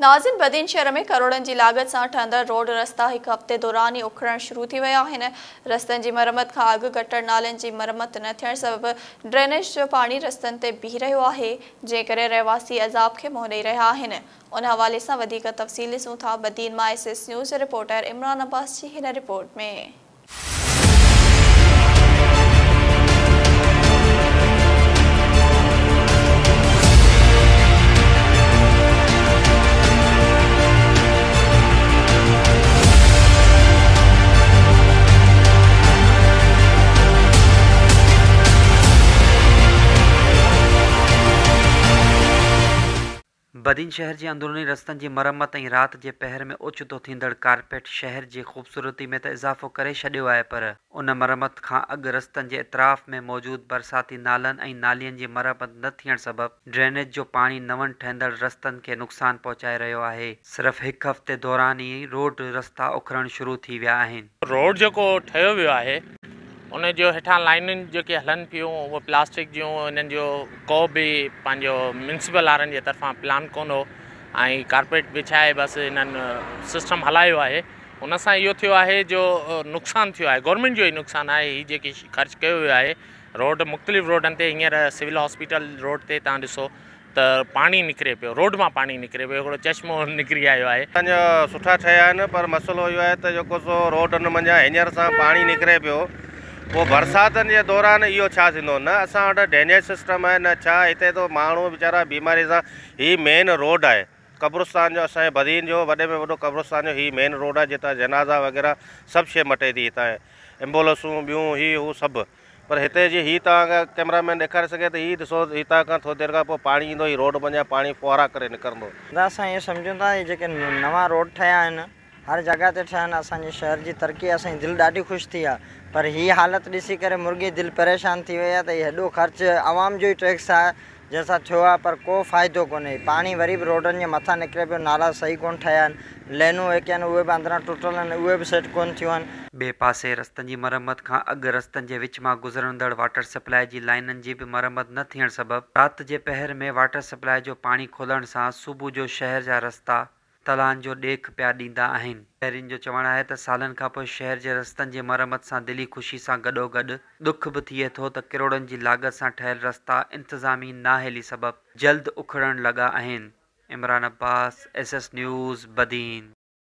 नाज़िन बदीन शहर में करोड़न की लागत सां ठहंदड़ रोड रस्ता एक हफ़्ते दौरान ही उखड़ण शुरू थी विया आहिनि रस्तनि जी मरमत खां गटर नालनि की मरम्मत न थियण सबब ड्रेनेज पानी रस्त बीह रो है जंहिं रहवासी अज़ाब के मुंहुं ॾेई रहा आहिनि उन हवाले से वधीक तफ़सील ॾिसूं था बदीन मां S S news reporter Imran Abbas की रिपोर्ट में बदीन शहर जे अंदरूनी रस्तनि जी मरम्मत ऐं राति जे पहर में ऊचितो थींदड़ कारपेट शहर जी ख़ूबसूरती में त इज़ाफ़ो करे छॾियो आहे पर उन मरम्मत खां अॻु रस्तनि जे इतराफ़ में मौजूदु बरसाती नालनि ऐं नालियुनि जी मरम्मत न थियणु सबबि ड्रेनेज जो पाणी नव ठहंदड़ रस्तनि खे नुक़सानु पहुचाए रहियो आहे सिर्फ़ु हिकु हफ़्ते दौरान ई रोड रस्ता उखड़णु शुरू थी विया आहिनि रोड जेको ठहियो वियो आहे उन जो हेठा लाइन जो कि हलन पी वो प्लास्टिक जो इन्हनि जो को भी पंहिंजो म्युनिसिपल वारनि जे तरफ़ां प्लान को हो ऐं कारपेट विछाए बसि इन्हनि सिस्टम हलो है उन यो थो है जो नुकसान थो है गवर्नमेंट जो ही नुकसान है हीउ जी ख़र्च किया वियो आहे रोड मुख़्तलिफ़ रोडनि हिंसर सिविल हॉस्पिटल रोड से तुम ऐसो तो पानी निकरे पे रोड में पानी निकरे पे हिकिड़ो चश्मो निकरी आयो है अञा सुठा ठहिया पर मसलो यो है तो जो सो रोड हुन हिंसर से पानी निकरे निकिरे वो बरसात के दौरान यो छा थींदो न ड्रेनेज सिस्टम है ना छा हिते त तो माण्हू बीमारी से ही मेन रोड है कब्रस्तान जो असांजे बदीन जो वे में वो कब्रस्तान जो ही मेन रोड है जिता जनाज़ा वग़ैरह सब शइ मटे थी इतना एम्बुलेंसूं ॿियूं ही हू सभु पर हिते जी ही कैमरामैन ॾेखारे सके तो ही ॾिसो इतना खां थोरी देरि खां पोइ ही रोड वञा पानी फुहारा कर निकिरंदो असां इहो सम्झूं था जेके नवां रोड ठहिया आहिनि हर जॻह ते ठहनि असांजे शहर जी तरक़ी असांजी दिलि ॾाढी ख़ुशि थी आहे पर हीअ हालति ॾिसी करे मुर्गी दिलि परेशान थी वई आहे त हेॾो ख़र्चु आवाम जो ई टैक्स आहे जंहिंसां थियो आहे पर को फ़ाइदो कोन्हे पाणी वरी बि रोडनि जे मथां निकिरे पियो नाला सही कोन ठहिया आहिनि लाइनूं जेके आहिनि उहे बि अंदरां टुटल आहिनि उहे बि सेट कोन्ह थियूं आहिनि ॿिए पासे रस्तनि जी मरम्मत खां अॻु रस्तनि जे विच मां गुज़रंदड़ वाटर सप्लाई जी लाइननि जी बि मरम्मत न थियणु सबबि राति जे पहर में वाटर सप्लाई जो पाणी खोलण सां सुबुह जो शहर जा रस्ता तलान जो ॾेख पिया ॾींदा आहिनि पहिरींनि जो चवणु आहे त सालनि खां पोइ शहर जे रस्तनि जे मरम्मत सां दिली ख़ुशी सां गॾोगॾु दुख बि थिए थो त किरोड़नि जी लाॻत सां ठहियलु रस्ता इंतिज़ामी नाहेली सबबु जल्द उखड़णु लॻा आहिनि Imran Abbas S S news Badin